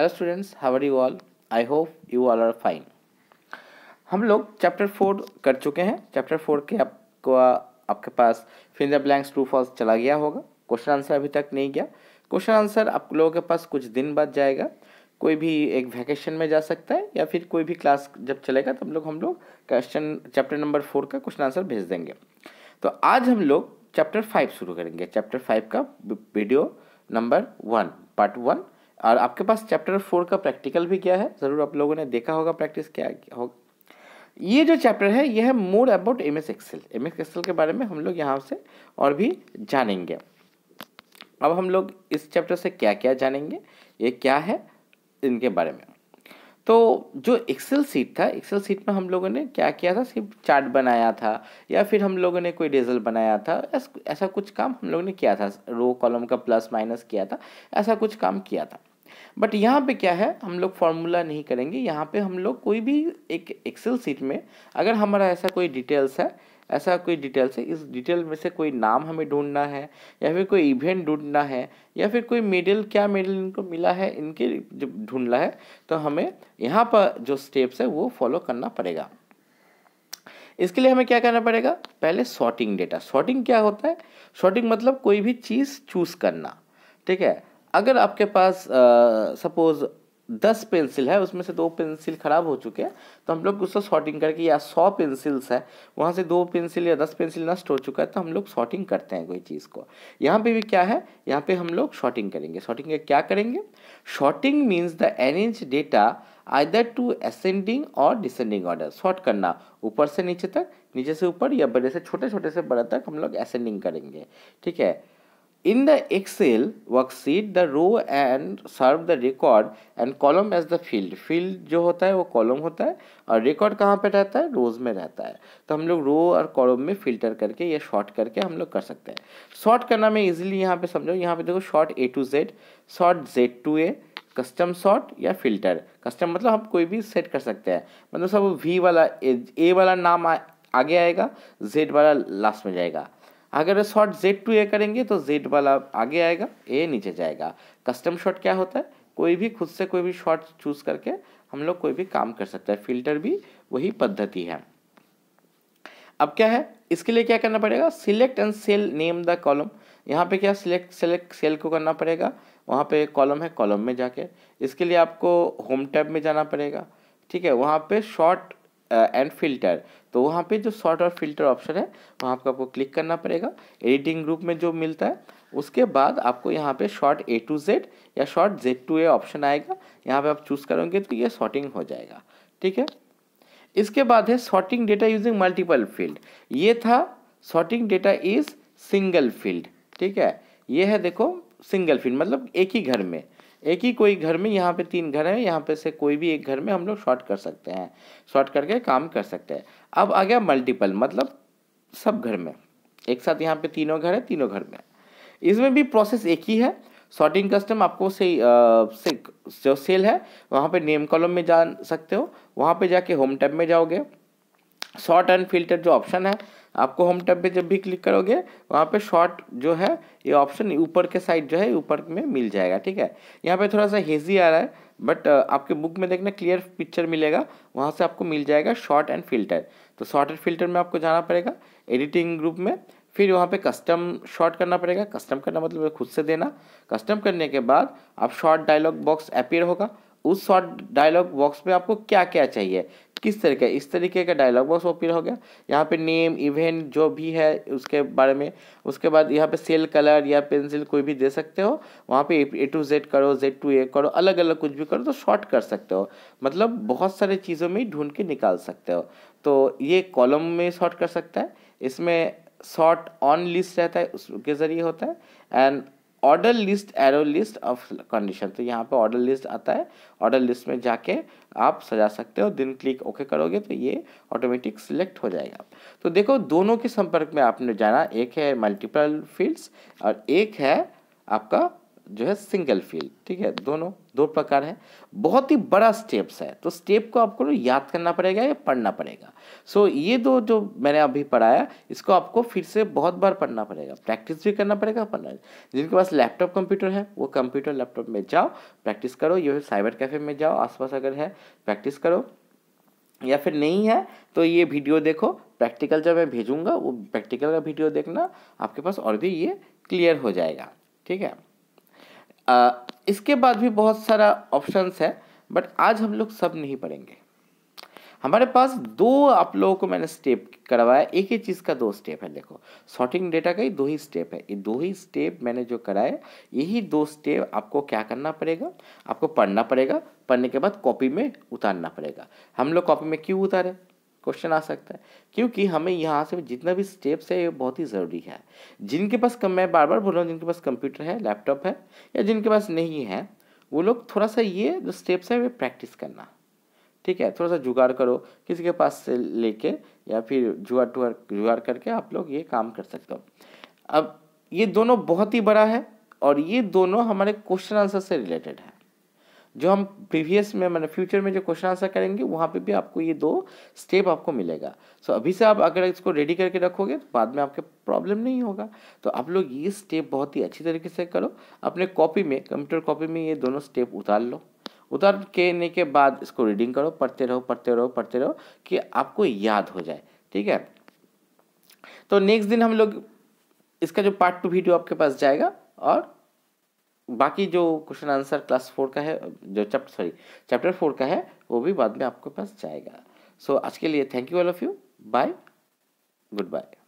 Hello students how are you all I hope you all are fine हम लोग chapter four कर चुके हैं चैप्टर फोर के आपको आपके पास फिर द ब्लैंक्स ट्रू फॉल्स चला गया होगा क्वेश्चन आंसर अभी तक नहीं गया क्वेश्चन आंसर आप लोगों के पास कुछ दिन बाद जाएगा कोई भी एक वैकेशन में जा सकता है या फिर कोई भी क्लास जब चलेगा तब लोग हम लोग क्वेश्चन चैप्टर नंबर फोर का क्वेश्चन आंसर भेज देंगे तो आज हम लोग चैप्टर फाइव शुरू करेंगे चैप्टर फाइव का video number one part one और आपके पास चैप्टर फोर का प्रैक्टिकल भी क्या है ज़रूर आप लोगों ने देखा होगा प्रैक्टिस क्या होगा ये जो चैप्टर है यह है more about M S Excel M S Excel के बारे में हम लोग यहाँ से और भी जानेंगे अब हम लोग इस चैप्टर से क्या क्या जानेंगे ये क्या है इनके बारे में तो जो एक्सेल सीट था एक्सेल सीट में हम लोगों ने क्या किया था सिर्फ चार्ट बनाया था या फिर हम लोगों ने कोई रिजल्ट बनाया था ऐसा कुछ काम हम लोगों ने किया था रो कॉलम का प्लस माइनस किया था ऐसा कुछ काम किया था बट यहाँ पे क्या है हम लोग फार्मूला नहीं करेंगे यहाँ पे हम लोग कोई भी एक एक्सेल सीट में अगर हमारा ऐसा कोई डिटेल्स है ऐसा कोई डिटेल्स है इस डिटेल में से कोई नाम हमें ढूंढना है या फिर कोई इवेंट ढूंढना है या फिर कोई मेडल क्या मेडल इनको मिला है इनके जब ढूंढना है तो हमें यहाँ पर जो स्टेप्स है वो फॉलो करना पड़ेगा इसके लिए हमें क्या करना पड़ेगा पहले सॉर्टिंग डेटा सॉर्टिंग क्या होता है सॉर्टिंग मतलब कोई भी चीज़ चूज़ करना ठीक है अगर आपके पास सपोज़ दस पेंसिल है उसमें से दो पेंसिल ख़राब हो चुके हैं तो हम लोग उसको शॉर्टिंग करके या सौ पेंसिल्स है वहाँ से दो पेंसिल या दस पेंसिल नष्ट हो चुका है तो हम लोग शॉर्टिंग करते हैं कोई चीज़ को यहाँ पे भी क्या है यहाँ पे हम लोग शॉर्टिंग करेंगे शॉर्टिंग क्या करेंगे sorting means the arrange data either to ascending और डिसेंडिंग ऑर्डर शॉर्ट करना ऊपर से नीचे तक नीचे से ऊपर या बड़े से छोटे छोटे से बड़े तक हम लोग असेंडिंग करेंगे ठीक है In the Excel worksheet, the row and serve the record and column as the field. Field जो होता है वो column होता है और record कहाँ पे रहता है rows में रहता है तो हम लोग row और column में filter करके या sort करके हम लोग कर सकते हैं sort करना मैं easily यहाँ पे समझो यहाँ पे देखो sort A to Z, sort Z to A, custom sort या फिल्टर कस्टम मतलब हम कोई भी सेट कर सकते हैं मतलब सब वी वाला ए, ए वाला नाम आ, आगे आएगा जेड वाला लास्ट में जाएगा अगर शॉट जेड टू ए करेंगे तो जेड वाला आगे आएगा ए नीचे जाएगा कस्टम शॉट क्या होता है कोई भी खुद से कोई भी शॉट चूज करके हम लोग कोई भी काम कर सकते हैं फिल्टर भी वही पद्धति है अब क्या है इसके लिए क्या करना पड़ेगा select and cell name the column यहाँ पे क्या सिलेक्ट सेलेक्ट सेल को करना पड़ेगा वहाँ पे कॉलम है कॉलम में जाके इसके लिए आपको होम टैब में जाना पड़ेगा ठीक है वहाँ पे शॉर्ट एंड फिल्टर तो वहाँ पे जो शॉर्ट और फिल्टर ऑप्शन है वहाँ पर आपको क्लिक करना पड़ेगा एडिटिंग ग्रुप में जो मिलता है उसके बाद आपको यहाँ पे शॉर्ट ए टू जेड या sort Z to A option आएगा यहाँ पे आप चूज़ करोगे तो ये शॉर्टिंग हो जाएगा ठीक है इसके बाद है sorting data using multiple field ये था sorting data is single field ठीक है ये है देखो सिंगल फील्ड मतलब एक ही घर में एक ही कोई घर में यहाँ पे तीन घर हैं यहाँ पे से कोई भी एक घर में हम लोग शॉर्ट कर सकते हैं शॉर्ट करके काम कर सकते हैं अब आ गया मल्टीपल मतलब सब घर में एक साथ यहाँ पे तीनों घर है तीनों घर में इसमें भी प्रोसेस एक ही है शॉर्टिंग कस्टम आपको से, से जो सेल है वहाँ पे नेम कॉलम में जा सकते हो वहाँ पे जाके होम टैब में जाओगे शॉर्ट एंड फिल्टर जो ऑप्शन है आपको होम टैब पे जब भी क्लिक करोगे वहाँ पे शॉर्ट जो है ये ऑप्शन ऊपर के साइड जो है ऊपर में मिल जाएगा ठीक है यहाँ पे थोड़ा सा हेजी आ रहा है बट आपके बुक में देखना क्लियर पिक्चर मिलेगा वहाँ से आपको मिल जाएगा शॉर्ट एंड फिल्टर तो शॉर्ट एंड फिल्टर में आपको जाना पड़ेगा एडिटिंग ग्रुप में फिर वहाँ पे कस्टम शॉर्ट करना पड़ेगा कस्टम करना मतलब खुद से देना कस्टम करने के बाद आप शॉर्ट डायलॉग बॉक्स अपेयर होगा उस शॉर्ट डायलॉग बॉक्स में आपको क्या क्या चाहिए किस तरीके इस तरीके का डायलॉग बॉक्स ओपन हो गया यहाँ पे नेम इवेंट जो भी है उसके बारे में उसके बाद यहाँ पे सेल कलर या पेंसिल कोई भी दे सकते हो वहाँ पे ए टू जेड करो जेड टू ए करो अलग अलग कुछ भी करो तो शॉर्ट कर सकते हो मतलब बहुत सारे चीज़ों में ढूंढ के निकाल सकते हो तो ये कॉलम में शॉर्ट कर सकता है इसमें शॉर्ट ऑन लिस्ट रहता है उसके ज़रिए होता है and order list arrow list of condition तो यहाँ पे ऑर्डर लिस्ट आता है ऑर्डर लिस्ट में जाके आप सजा सकते हो दिन क्लिक ओके करोगे तो ये ऑटोमेटिक सिलेक्ट हो जाएगा तो देखो दोनों के संपर्क में आपने जाना एक है मल्टीपल फील्ड्स और एक है आपका जो है सिंगल फील ठीक है दोनों दो प्रकार है बहुत ही बड़ा स्टेप्स है तो स्टेप को आपको याद करना पड़ेगा या पढ़ना पड़ेगा सो so, ये दो जो मैंने अभी पढ़ाया इसको आपको फिर से बहुत बार पढ़ना पड़ेगा प्रैक्टिस भी करना पड़ेगा पढ़ना जिनके पास लैपटॉप कंप्यूटर है वो कंप्यूटर लैपटॉप में जाओ प्रैक्टिस करो ये साइबर कैफे में जाओ आसपास अगर है प्रैक्टिस करो या फिर नहीं है तो ये वीडियो देखो प्रैक्टिकल जब मैं भेजूंगा वो प्रैक्टिकल का वीडियो देखना आपके पास और भी ये क्लियर हो जाएगा ठीक है आ, इसके बाद भी बहुत सारा ऑप्शंस है बट आज हम लोग सब नहीं पढ़ेंगे हमारे पास दो आप लोगों को मैंने स्टेप करवाया एक ही चीज़ का दो स्टेप है देखो सॉर्टिंग डेटा का ही दो ही स्टेप है ये दो ही स्टेप मैंने जो कराया यही दो स्टेप आपको क्या करना पड़ेगा आपको पढ़ना पड़ेगा पढ़ने के बाद कॉपी में उतारना पड़ेगा हम लोग कॉपी में क्यों उतारे क्वेश्चन आ सकता है क्योंकि हमें यहाँ से जितना भी स्टेप्स है ये बहुत ही ज़रूरी है जिनके पास कम मैं बार बार बोल रहा हूँ जिनके पास कंप्यूटर है लैपटॉप है या जिनके पास नहीं है वो लोग थोड़ा सा ये जो स्टेप्स है वे प्रैक्टिस करना ठीक है थोड़ा सा जुगाड़ करो किसी के पास से लेके या फिर जुगाड़ टुगाड़ जुगाड़ करके आप लोग ये काम कर सकते हो अब ये दोनों बहुत ही बड़ा है और ये दोनों हमारे क्वेश्चन आंसर से रिलेटेड है जो हम प्रीवियस में मतलब फ्यूचर में जो क्वेश्चन आंसर करेंगे वहाँ पे भी आपको ये दो स्टेप आपको मिलेगा सो so, अभी से आप अगर इसको रेडी करके रखोगे तो बाद में आपके प्रॉब्लम नहीं होगा तो आप लोग ये स्टेप बहुत ही अच्छी तरीके से करो अपने कॉपी में कंप्यूटर कॉपी में ये दोनों स्टेप उतार लो उतार के के बाद इसको रीडिंग करो पढ़ते रहो पढ़ते रहो पढ़ते रहो कि आपको याद हो जाए ठीक है तो नेक्स्ट दिन हम लोग इसका जो पार्ट टू वीडियो आपके पास जाएगा और बाकी जो क्वेश्चन आंसर क्लास फोर का है जो चैप्टर सॉरी चैप्टर फोर का है वो भी बाद में आपके पास जाएगा सो so, आज के लिए thank you all of you bye good bye